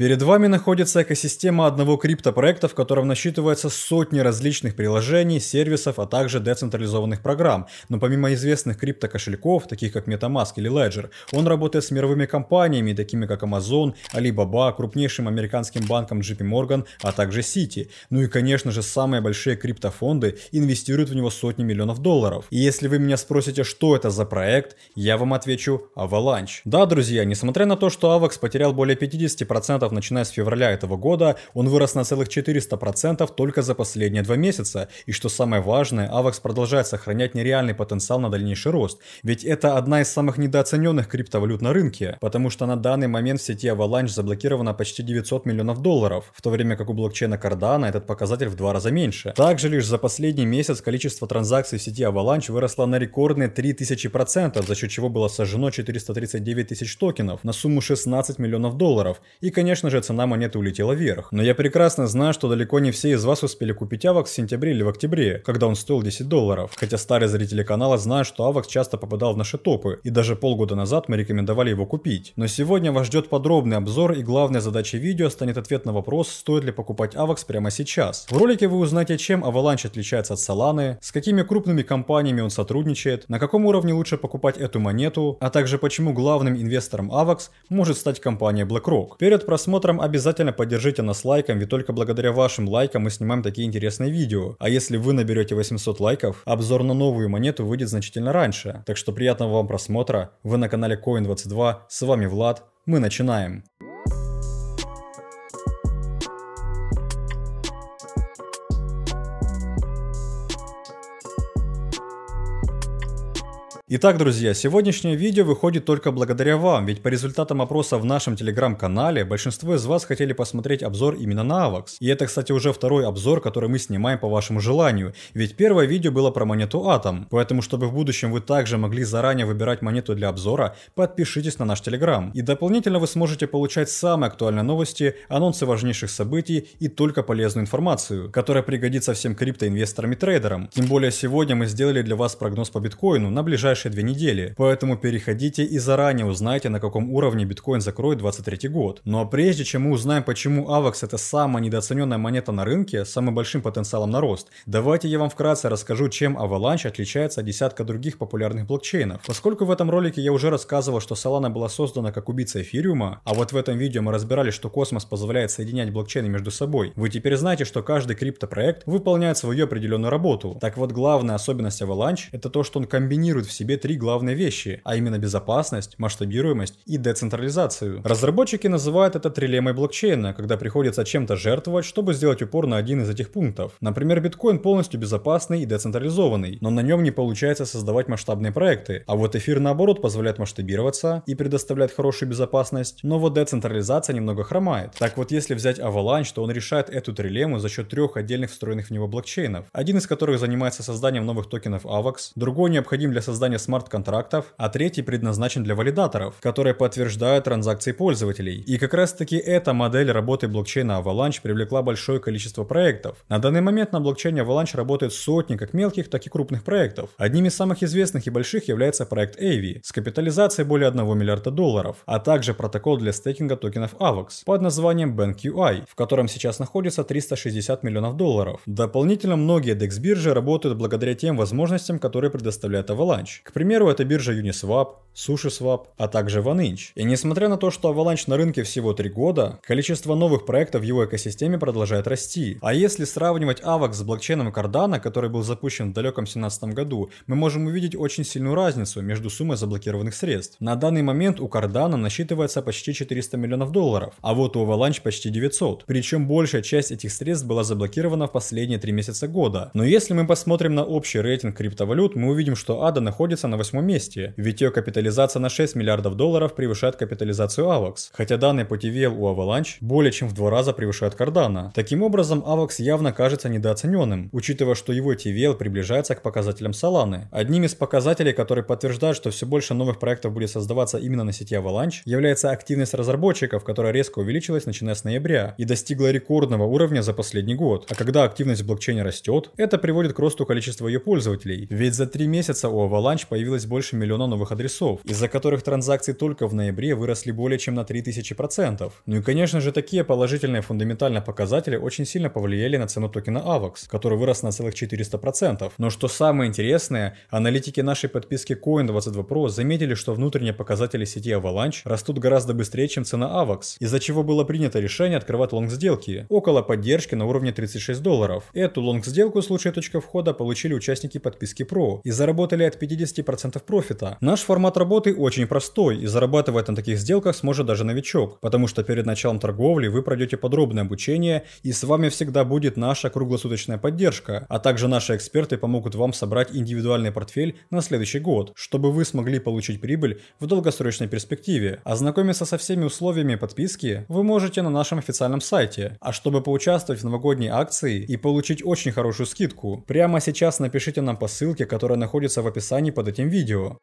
Перед вами находится экосистема одного криптопроекта, в котором насчитывается сотни различных приложений, сервисов, а также децентрализованных программ. Но помимо известных криптокошельков, таких как MetaMask или Ledger, он работает с мировыми компаниями, такими как Amazon, Alibaba, крупнейшим американским банком JP Morgan, а также Citi. Ну и, конечно же, самые большие криптофонды инвестируют в него сотни миллионов долларов. И если вы меня спросите, что это за проект, я вам отвечу Avalanche. Да, друзья, несмотря на то, что Avax потерял более 50% процентов, начиная с февраля этого года, он вырос на целых 400 процентов только за последние два месяца. И что самое важное, AVAX продолжает сохранять нереальный потенциал на дальнейший рост. Ведь это одна из самых недооцененных криптовалют на рынке, потому что на данный момент в сети Avalanche заблокировано почти 900 миллионов долларов, в то время как у блокчейна Cardano этот показатель в два раза меньше. Также лишь за последний месяц количество транзакций в сети Avalanche выросло на рекордные 3000%, за счет чего было сожжено 439 тысяч токенов на сумму 16 миллионов долларов. И, конечно, Конечно же, цена монеты улетела вверх. Но я прекрасно знаю, что далеко не все из вас успели купить авакс в сентябре или в октябре, когда он стоил 10 долларов. Хотя старые зрители канала знают, что авакс часто попадал в наши топы, и даже полгода назад мы рекомендовали его купить. Но сегодня вас ждет подробный обзор, и главной задачей видео станет ответ на вопрос, стоит ли покупать авакс прямо сейчас. В ролике вы узнаете, чем Avalanche отличается от Solana, с какими крупными компаниями он сотрудничает, на каком уровне лучше покупать эту монету, а также почему главным инвестором Avax может стать компания BlackRock. Перед просмотром просмотром обязательно поддержите нас лайком, ведь только благодаря вашим лайкам мы снимаем такие интересные видео. А если вы наберете 800 лайков, обзор на новую монету выйдет значительно раньше. Так что приятного вам просмотра, вы на канале Coin22, с вами Влад, мы начинаем. Итак, друзья, сегодняшнее видео выходит только благодаря вам, ведь по результатам опроса в нашем телеграм-канале большинство из вас хотели посмотреть обзор именно на AVAX. И это, кстати, уже второй обзор, который мы снимаем по вашему желанию, ведь первое видео было про монету Атом. Поэтому, чтобы в будущем вы также могли заранее выбирать монету для обзора, подпишитесь на наш телеграм. И дополнительно вы сможете получать самые актуальные новости, анонсы важнейших событий и только полезную информацию, которая пригодится всем криптоинвесторам и трейдерам. Тем более сегодня мы сделали для вас прогноз по биткоину на ближайшее ближайшие две недели, поэтому переходите и заранее узнайте, на каком уровне биткоин закроет 23 год. Но ну а прежде чем мы узнаем, почему AVAX это самая недооцененная монета на рынке с самым большим потенциалом на рост, давайте я вам вкратце расскажу, чем Avalanche отличается от десятка других популярных блокчейнов. Поскольку в этом ролике я уже рассказывал, что Solana была создана как убийца эфириума, а вот в этом видео мы разбирали, что космос позволяет соединять блокчейны между собой, вы теперь знаете, что каждый криптопроект выполняет свою определенную работу. Так вот, главная особенность Avalanche это то, что он комбинирует в себе себе три главные вещи, а именно безопасность, масштабируемость и децентрализацию. Разработчики называют это трилемой блокчейна, когда приходится чем-то жертвовать, чтобы сделать упор на один из этих пунктов. Например, биткоин полностью безопасный и децентрализованный, но на нем не получается создавать масштабные проекты, а вот эфир наоборот позволяет масштабироваться и предоставляет хорошую безопасность, но вот децентрализация немного хромает. Так вот, если взять Avalanche, то он решает эту трилему за счет трех отдельных встроенных в него блокчейнов, один из которых занимается созданием новых токенов AVAX, другой необходим для создания смарт-контрактов, а третий предназначен для валидаторов, которые подтверждают транзакции пользователей. И как раз таки эта модель работы блокчейна Avalanche привлекла большое количество проектов. На данный момент на блокчейне Avalanche работают сотни как мелких, так и крупных проектов. Одним из самых известных и больших является проект Avi с капитализацией более 1 миллиарда долларов, а также протокол для стейкинга токенов AVAX под названием BankUI, в котором сейчас находится 360 миллионов долларов. Дополнительно многие DEX-биржи работают благодаря тем возможностям, которые предоставляет Avalanche. К примеру, это биржа Uniswap, SushiSwap, а также OneInch. И несмотря на то, что Avalanche на рынке всего 3 года, количество новых проектов в его экосистеме продолжает расти. А если сравнивать AVAX с блокчейном Cardano, который был запущен в далеком 2017 году, мы можем увидеть очень сильную разницу между суммой заблокированных средств. На данный момент у Cardano насчитывается почти 400 миллионов долларов, а вот у Avalanche почти 900. Причем большая часть этих средств была заблокирована в последние 3 месяца года. Но если мы посмотрим на общий рейтинг криптовалют, мы увидим, что ADA находится на восьмом месте, ведь ее капитализация Капитализация на 6 миллиардов долларов превышает капитализацию AVAX, хотя данные по TVL у Avalanche более чем в два раза превышают Cardano. Таким образом, AVAX явно кажется недооцененным, учитывая, что его TVL приближается к показателям Solana. Одним из показателей, которые подтверждают, что все больше новых проектов будет создаваться именно на сети Avalanche, является активность разработчиков, которая резко увеличилась начиная с ноября и достигла рекордного уровня за последний год. А когда активность в блокчейне растет, это приводит к росту количества ее пользователей. Ведь за три месяца у Avalanche появилось больше миллиона новых адресов, игроков, из-за которых транзакции только в ноябре выросли более чем на 3000%. Ну и конечно же такие положительные фундаментальные показатели очень сильно повлияли на цену токена AVAX, который вырос на целых 400%. Но что самое интересное, аналитики нашей подписки Coin22 Pro заметили, что внутренние показатели сети Avalanche растут гораздо быстрее, чем цена AVAX, из-за чего было принято решение открывать лонг-сделки, около поддержки на уровне 36 долларов. Эту лонг-сделку с лучшей точкой входа получили участники подписки Pro и заработали от 50% профита. Наш формат работы очень простой, и зарабатывать на таких сделках сможет даже новичок, потому что перед началом торговли вы пройдете подробное обучение, и с вами всегда будет наша круглосуточная поддержка, а также наши эксперты помогут вам собрать индивидуальный портфель на следующий год, чтобы вы смогли получить прибыль в долгосрочной перспективе. Ознакомиться со всеми условиями подписки вы можете на нашем официальном сайте. А чтобы поучаствовать в новогодней акции и получить очень хорошую скидку, прямо сейчас напишите нам по ссылке, которая находится в описании под этим видео.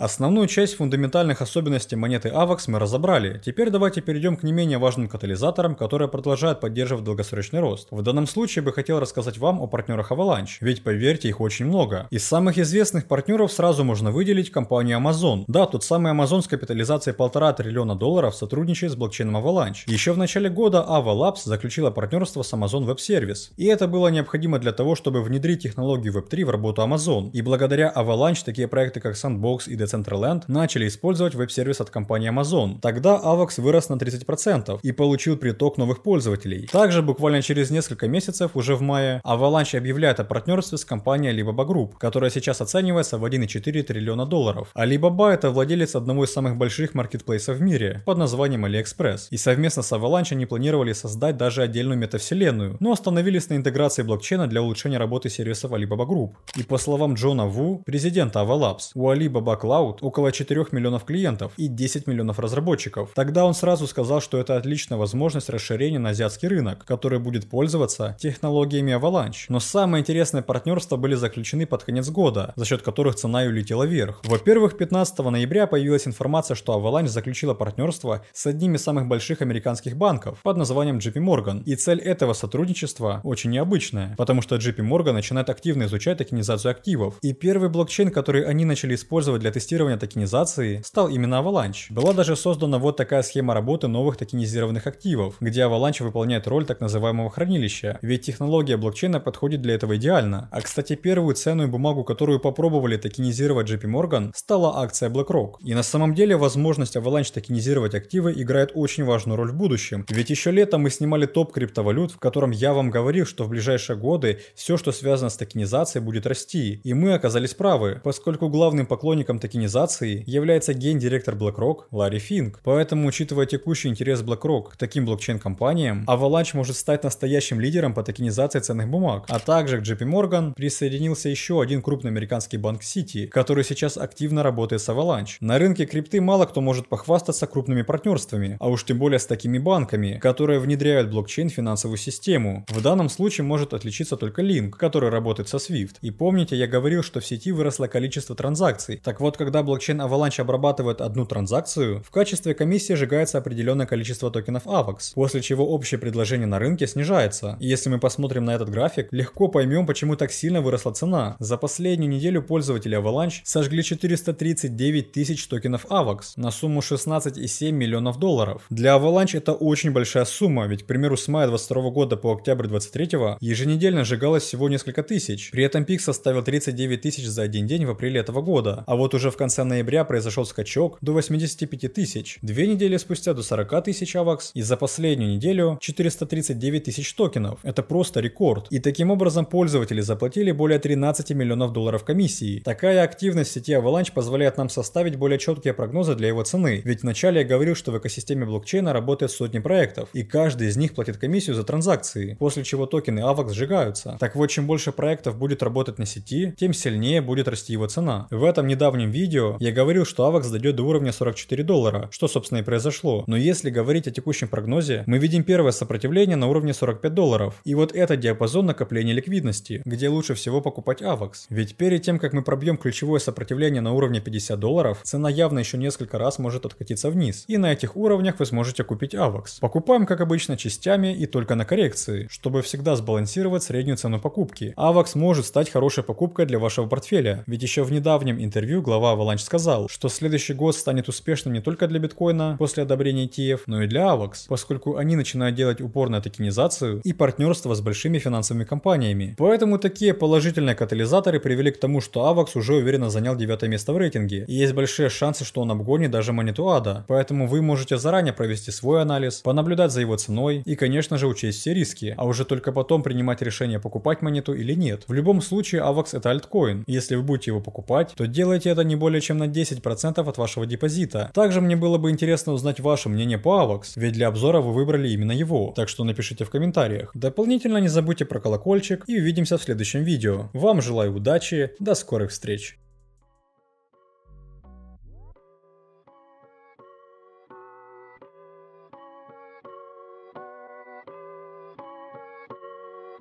Основную часть фундаментальных особенностей монеты AVAX мы разобрали, теперь давайте перейдем к не менее важным катализаторам, которые продолжают поддерживать долгосрочный рост. В данном случае бы хотел рассказать вам о партнерах Avalanche, ведь поверьте, их очень много. Из самых известных партнеров сразу можно выделить компанию Amazon. Да, тот самый Amazon с капитализацией полтора триллиона долларов сотрудничает с блокчейном Avalanche. Еще в начале года Ava Labs заключила партнерство с Amazon Web Service, и это было необходимо для того, чтобы внедрить технологию Web3 в работу Amazon. И благодаря Avalanche такие проекты как Sandbox и Dead Decentraland начали использовать веб-сервис от компании Amazon. Тогда AVAX вырос на 30% и получил приток новых пользователей. Также буквально через несколько месяцев, уже в мае, Avalanche объявляет о партнерстве с компанией Alibaba Group, которая сейчас оценивается в 1,4 триллиона долларов. Alibaba это владелец одного из самых больших маркетплейсов в мире под названием AliExpress. И совместно с Avalanche они планировали создать даже отдельную метавселенную, но остановились на интеграции блокчейна для улучшения работы сервисов Alibaba Group. И по словам Джона Ву, президента Avalabs, у Alibaba Cloud SoundCloud около 4 миллионов клиентов и 10 миллионов разработчиков. Тогда он сразу сказал, что это отличная возможность расширения на азиатский рынок, который будет пользоваться технологиями Avalanche. Но самые интересные партнерства были заключены под конец года, за счет которых цена и улетела вверх. Во-первых, 15 ноября появилась информация, что Avalanche заключила партнерство с одним из самых больших американских банков под названием JP Morgan. И цель этого сотрудничества очень необычная, потому что JP Morgan начинает активно изучать токенизацию активов. И первый блокчейн, который они начали использовать для тестирования тестирования токенизации стал именно Avalanche. Была даже создана вот такая схема работы новых токенизированных активов, где Avalanche выполняет роль так называемого хранилища, ведь технология блокчейна подходит для этого идеально. А кстати, первую ценную бумагу, которую попробовали токенизировать JP Morgan, стала акция BlackRock. И на самом деле возможность Avalanche токенизировать активы играет очень важную роль в будущем, ведь еще летом мы снимали топ криптовалют, в котором я вам говорил, что в ближайшие годы все, что связано с токенизацией, будет расти. И мы оказались правы, поскольку главным поклонником токенизации токенизации является гендиректор BlackRock Ларри Финк. Поэтому, учитывая текущий интерес BlackRock к таким блокчейн-компаниям, Avalanche может стать настоящим лидером по токенизации ценных бумаг. А также к JP Morgan присоединился еще один крупный американский банк City, который сейчас активно работает с Avalanche. На рынке крипты мало кто может похвастаться крупными партнерствами, а уж тем более с такими банками, которые внедряют блокчейн в финансовую систему. В данном случае может отличиться только Link, который работает со Swift. И помните, я говорил, что в сети выросло количество транзакций. Так вот, когда блокчейн Avalanche обрабатывает одну транзакцию, в качестве комиссии сжигается определенное количество токенов AVAX, после чего общее предложение на рынке снижается. И если мы посмотрим на этот график, легко поймем, почему так сильно выросла цена. За последнюю неделю пользователи Avalanche сожгли 439 тысяч токенов AVAX на сумму 16,7 миллионов долларов. Для Avalanche это очень большая сумма, ведь, к примеру, с мая 22 года по октябрь 23 еженедельно сжигалось всего несколько тысяч. При этом пик составил 39 тысяч за один день в апреле этого года. А вот уже уже в конце ноября произошел скачок до 85 тысяч. Две недели спустя до 40 тысяч авакс и за последнюю неделю 439 тысяч токенов. Это просто рекорд. И таким образом пользователи заплатили более 13 миллионов долларов комиссии. Такая активность сети Avalanche позволяет нам составить более четкие прогнозы для его цены. Ведь вначале я говорил, что в экосистеме блокчейна работает сотни проектов, и каждый из них платит комиссию за транзакции, после чего токены AVAX сжигаются. Так вот, чем больше проектов будет работать на сети, тем сильнее будет расти его цена. В этом недавнем видео видео, я говорил, что AVAX дойдет до уровня 44 доллара, что собственно и произошло. Но если говорить о текущем прогнозе, мы видим первое сопротивление на уровне 45 долларов. И вот это диапазон накопления ликвидности, где лучше всего покупать AVAX. Ведь перед тем, как мы пробьем ключевое сопротивление на уровне 50 долларов, цена явно еще несколько раз может откатиться вниз. И на этих уровнях вы сможете купить AVAX. Покупаем, как обычно, частями и только на коррекции, чтобы всегда сбалансировать среднюю цену покупки. AVAX может стать хорошей покупкой для вашего портфеля, ведь еще в недавнем интервью глава глава Avalanche сказал, что следующий год станет успешным не только для биткоина после одобрения ETF, но и для AVAX, поскольку они начинают делать упор на токенизацию и партнерство с большими финансовыми компаниями. Поэтому такие положительные катализаторы привели к тому, что AVAX уже уверенно занял девятое место в рейтинге, и есть большие шансы, что он обгонит даже монету ада. Поэтому вы можете заранее провести свой анализ, понаблюдать за его ценой и, конечно же, учесть все риски, а уже только потом принимать решение покупать монету или нет. В любом случае, AVAX это альткоин. Если вы будете его покупать, то делайте это не более чем на 10% от вашего депозита. Также мне было бы интересно узнать ваше мнение по AVAX, ведь для обзора вы выбрали именно его, так что напишите в комментариях. Дополнительно не забудьте про колокольчик и увидимся в следующем видео. Вам желаю удачи, до скорых встреч!